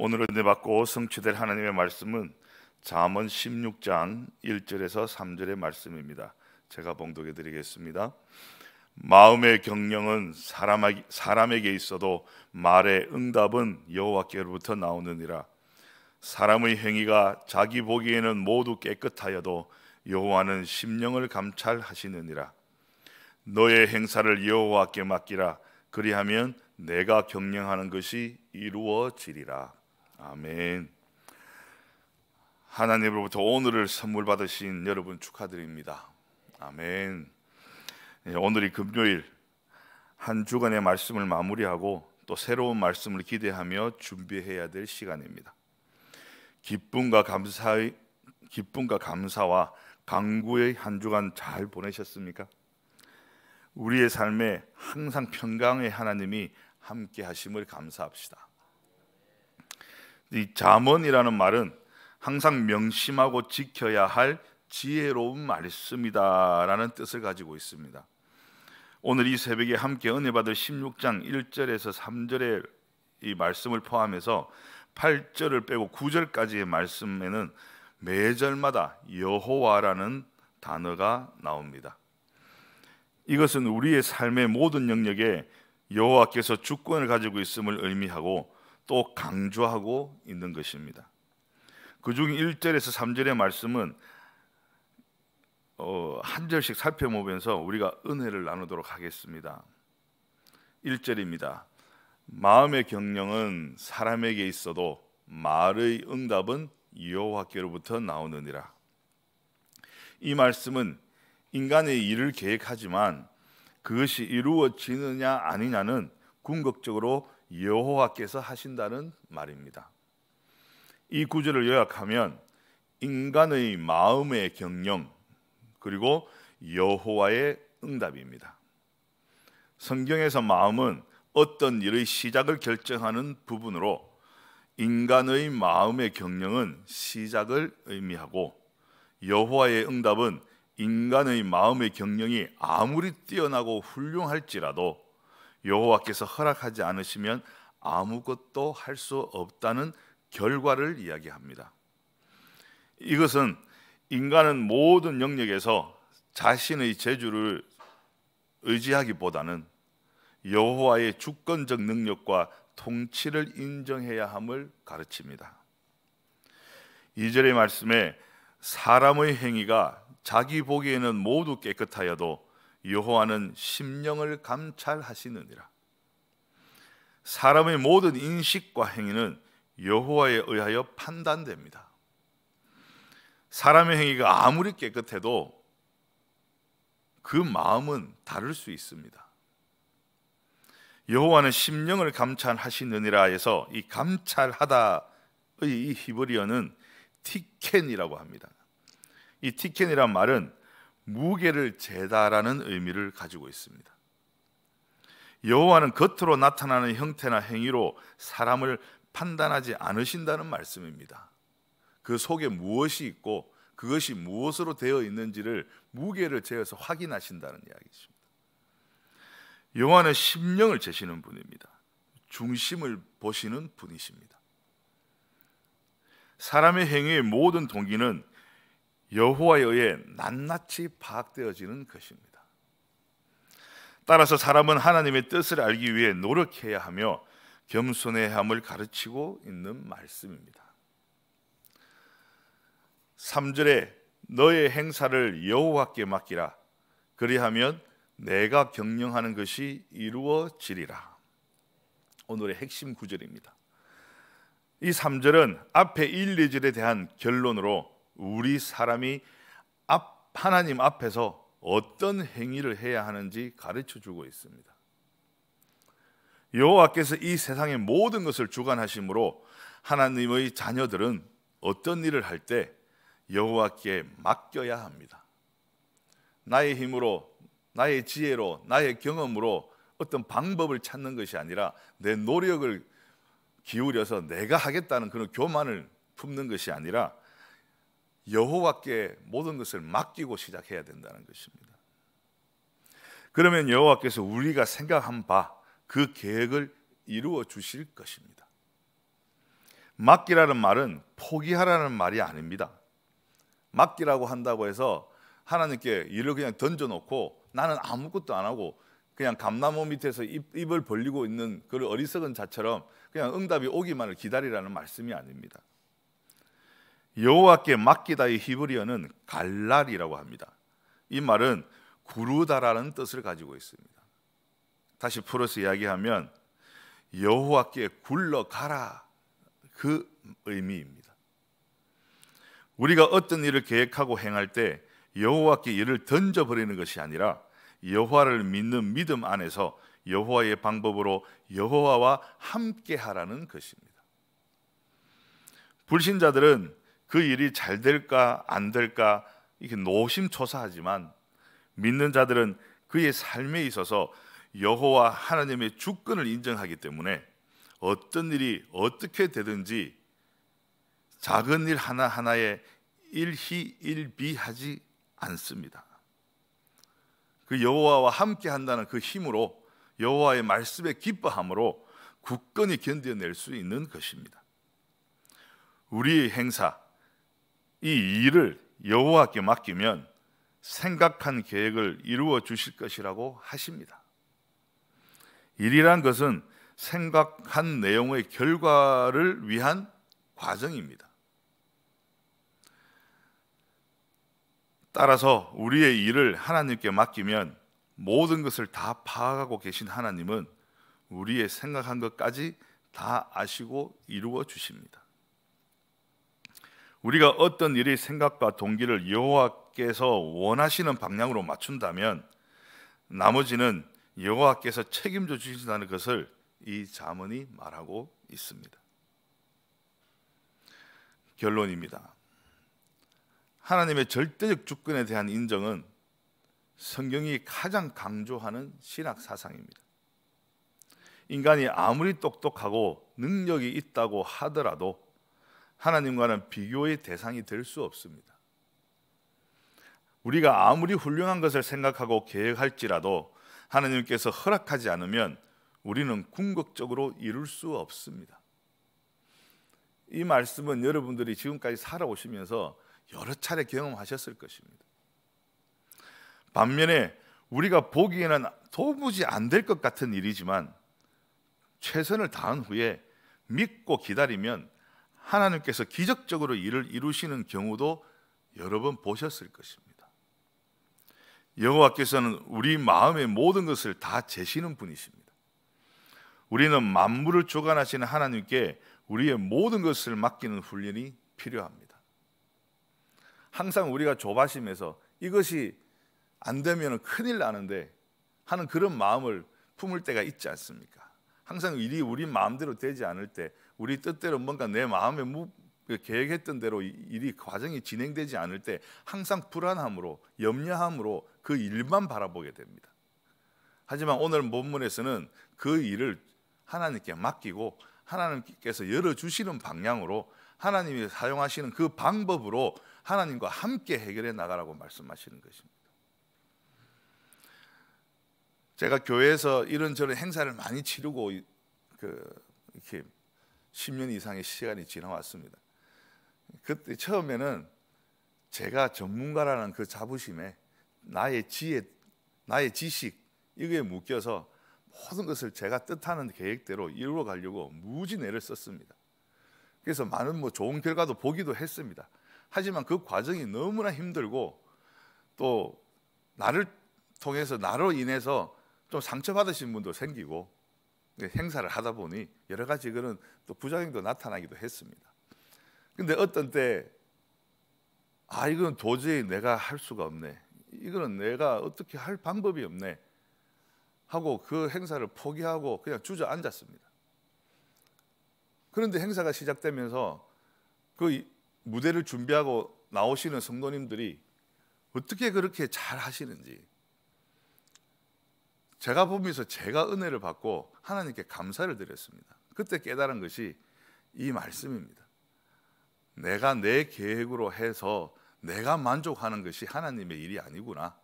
오늘 은혜 받고 성취될 하나님의 말씀은 잠언 16장 1절에서 3절의 말씀입니다. 제가 봉독해 드리겠습니다. 마음의 경영은 사람에게 있어도 말의 응답은 여호와께로부터 나오느니라. 사람의 행위가 자기 보기에는 모두 깨끗하여도 여호와는 심령을 감찰하시느니라. 너의 행사를 여호와께 맡기라. 그리하면 내가 경영하는 것이 이루어지리라. 아멘. 하나님으로부터 오늘을 선물 받으신 여러분 축하드립니다. 아멘. 예, 오늘이 금요일 한 주간의 말씀을 마무리하고 또 새로운 말씀을 기대하며 준비해야 될 시간입니다. 기쁨과 감사의 기쁨과 감사와 강구의 한 주간 잘 보내셨습니까? 우리의 삶에 항상 평강의 하나님이 함께 하심을 감사합시다. 이자언이라는 말은 항상 명심하고 지켜야 할 지혜로운 말씀이다라는 뜻을 가지고 있습니다. 오늘 이 새벽에 함께 은혜 받을 16장 1절에서 3절의 이 말씀을 포함해서 8절을 빼고 9절까지의 말씀에는 매절마다 여호와라는 단어가 나옵니다. 이것은 우리의 삶의 모든 영역에 여호와께서 주권을 가지고 있음을 의미하고 또 강조하고 있는 것입니다. 그중 1절에서 3절의 말씀은 어, 한 절씩 살펴보면서 우리가 은혜를 나누도록 하겠습니다. 1절입니다. 마음의 경영은 사람에게 있어도 말의 응답은 여호와께로부터 나오느니라. 이 말씀은 인간의 일을 계획하지만 그것이 이루어지느냐 아니냐는 궁극적으로 여호와께서 하신다는 말입니다. 이 구절을 요약하면 인간의 마음의 경영 그리고 여호와의 응답입니다. 성경에서 마음은 어떤 일의 시작을 결정하는 부분으로 인간의 마음의 경영은 시작을 의미하고 여호와의 응답은 인간의 마음의 경영이 아무리 뛰어나고 훌륭할지라도 여호와께서 허락하지 않으시면 아무것도 할 수 없다는 결과를 이야기합니다. 이것은 인간은 모든 영역에서 자신의 재주를 의지하기보다는 여호와의 주권적 능력과 통치를 인정해야 함을 가르칩니다. 2절의 말씀에 사람의 행위가 자기 보기에는 모두 깨끗하여도 여호와는 심령을 감찰하시느니라. 사람의 모든 인식과 행위는 여호와에 의하여 판단됩니다. 사람의 행위가 아무리 깨끗해도 그 마음은 다를 수 있습니다. 여호와는 심령을 감찰하시느니라 해서 이 감찰하다의 이 히브리어는 티켄이라고 합니다. 이 티켄이란 말은 무게를 재다라는 의미를 가지고 있습니다. 여호와는 겉으로 나타나는 형태나 행위로 사람을 판단하지 않으신다는 말씀입니다. 그 속에 무엇이 있고 그것이 무엇으로 되어 있는지를 무게를 재어서 확인하신다는 이야기입니다. 여호와는 심령을 재시는 분입니다. 중심을 보시는 분이십니다. 사람의 행위의 모든 동기는 여호와에 의해 낱낱이 파악되어지는 것입니다. 따라서 사람은 하나님의 뜻을 알기 위해 노력해야 하며 겸손해야 함을 가르치고 있는 말씀입니다. 3절에 너의 행사를 여호와께 맡기라. 그리하면 내가 경영하는 것이 이루어지리라. 오늘의 핵심 구절입니다. 이 3절은 앞에 1, 2절에 대한 결론으로 우리 사람이 앞, 하나님 앞에서 어떤 행위를 해야 하는지 가르쳐 주고 있습니다. 여호와께서 이 세상의 모든 것을 주관하심으로 하나님의 자녀들은 어떤 일을 할 때 여호와께 맡겨야 합니다. 나의 힘으로, 나의 지혜로, 나의 경험으로 어떤 방법을 찾는 것이 아니라 내 노력을 기울여서 내가 하겠다는 그런 교만을 품는 것이 아니라 여호와께 모든 것을 맡기고 시작해야 된다는 것입니다. 그러면 여호와께서 우리가 생각한 바 그 계획을 이루어 주실 것입니다. 맡기라는 말은 포기하라는 말이 아닙니다. 맡기라고 한다고 해서 하나님께 일을 그냥 던져놓고 나는 아무것도 안 하고 그냥 감나무 밑에서 입, 입을 벌리고 있는 그 어리석은 자처럼 그냥 응답이 오기만을 기다리라는 말씀이 아닙니다. 여호와께 맡기다의 히브리어는 갈랄이라고 합니다. 이 말은 구르다라는 뜻을 가지고 있습니다. 다시 풀어서 이야기하면 여호와께 굴러가라 그 의미입니다. 우리가 어떤 일을 계획하고 행할 때 여호와께 일을 던져 버리는 것이 아니라 여호와를 믿는 믿음 안에서 여호와의 방법으로 여호와와 함께하라는 것입니다. 불신자들은 그 일이 잘 될까 안 될까 이렇게 노심초사하지만 믿는 자들은 그의 삶에 있어서 여호와 하나님의 주권을 인정하기 때문에 어떤 일이 어떻게 되든지 작은 일 하나하나에 일희일비하지 않습니다. 그 여호와와 함께 한다는 그 힘으로 여호와의 말씀에 기뻐함으로 굳건히 견뎌낼 수 있는 것입니다. 우리의 행사, 이 일을 여호와께 맡기면 생각한 계획을 이루어 주실 것이라고 하십니다. 일이란 것은 생각한 내용의 결과를 위한 과정입니다. 따라서 우리의 일을 하나님께 맡기면 모든 것을 다 파악하고 계신 하나님은 우리의 생각한 것까지 다 아시고 이루어 주십니다. 우리가 어떤 일의 생각과 동기를 여호와께서 원하시는 방향으로 맞춘다면 나머지는 여호와께서 책임져 주신다는 것을 이 자문이 말하고 있습니다. 결론입니다. 하나님의 절대적 주권에 대한 인정은 성경이 가장 강조하는 신학 사상입니다. 인간이 아무리 똑똑하고 능력이 있다고 하더라도 하나님과는 비교의 대상이 될 수 없습니다. 우리가 아무리 훌륭한 것을 생각하고 계획할지라도 하나님께서 허락하지 않으면 우리는 궁극적으로 이룰 수 없습니다. 이 말씀은 여러분들이 지금까지 살아오시면서 여러 차례 경험하셨을 것입니다. 반면에 우리가 보기에는 도무지 안 될 것 같은 일이지만 최선을 다한 후에 믿고 기다리면 하나님께서 기적적으로 일을 이루시는 경우도 여러 번 보셨을 것입니다. 여호와께서는 우리 마음의 모든 것을 다 재시는 분이십니다. 우리는 만물을 주관하시는 하나님께 우리의 모든 것을 맡기는 훈련이 필요합니다. 항상 우리가 조바심에서 이것이 안 되면 큰일 나는데 하는 그런 마음을 품을 때가 있지 않습니까? 항상 일이 우리 마음대로 되지 않을 때 우리 뜻대로 뭔가 내 마음에 무, 그 계획했던 대로 일이 그 과정이 진행되지 않을 때 항상 불안함으로 염려함으로 그 일만 바라보게 됩니다. 하지만 오늘 본문에서는 그 일을 하나님께 맡기고 하나님께서 열어 주시는 방향으로 하나님이 사용하시는 그 방법으로 하나님과 함께 해결해 나가라고 말씀하시는 것입니다. 제가 교회에서 이런저런 행사를 많이 치르고 그 이렇게 10년 이상의 시간이 지나왔습니다. 그때 처음에는 제가 전문가라는 그 자부심에 나의 지혜, 나의 지식 이거에 묶여서 모든 것을 제가 뜻하는 계획대로 이루어 가려고 무진 애를 썼습니다. 그래서 많은 뭐 좋은 결과도 보기도 했습니다. 하지만 그 과정이 너무나 힘들고 또 나를 통해서 나로 인해서 좀 상처받으신 분도 생기고 행사를 하다 보니 여러 가지 그런 또 부작용도 나타나기도 했습니다. 근데 어떤 때 아, 이건 도저히 내가 할 수가 없네. 이거는 내가 어떻게 할 방법이 없네. 하고 그 행사를 포기하고 그냥 주저앉았습니다. 그런데 행사가 시작되면서 그 무대를 준비하고 나오시는 성도님들이 어떻게 그렇게 잘 하시는지 제가 보면서 제가 은혜를 받고 하나님께 감사를 드렸습니다. 그때 깨달은 것이 이 말씀입니다. 내가 내 계획으로 해서 내가 만족하는 것이 하나님의 일이 아니구나.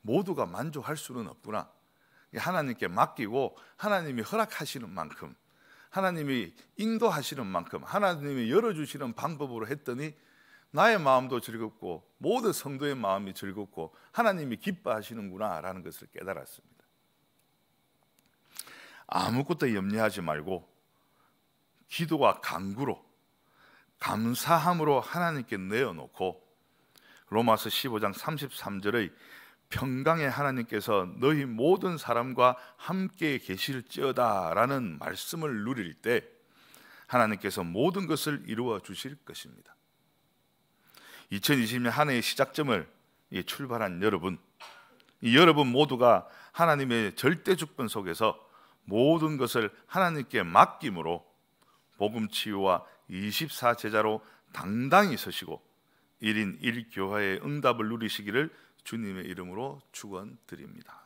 모두가 만족할 수는 없구나. 하나님께 맡기고 하나님이 허락하시는 만큼 하나님이 인도하시는 만큼 하나님이 열어주시는 방법으로 했더니 나의 마음도 즐겁고 모든 성도의 마음이 즐겁고 하나님이 기뻐하시는구나라는 것을 깨달았습니다. 아무것도 염려하지 말고 기도와 간구로 감사함으로 하나님께 내어놓고 로마서 15장 33절의 평강의 하나님께서 너희 모든 사람과 함께 계실지어다라는 말씀을 누릴 때 하나님께서 모든 것을 이루어 주실 것입니다. 2020년 한 해의 시작점을 출발한 여러분, 여러분 모두가 하나님의 절대 주권 속에서 모든 것을 하나님께 맡김으로 복음 치유와 24 제자로 당당히 서시고 1인 1교화의 응답을 누리시기를 주님의 이름으로 축원드립니다.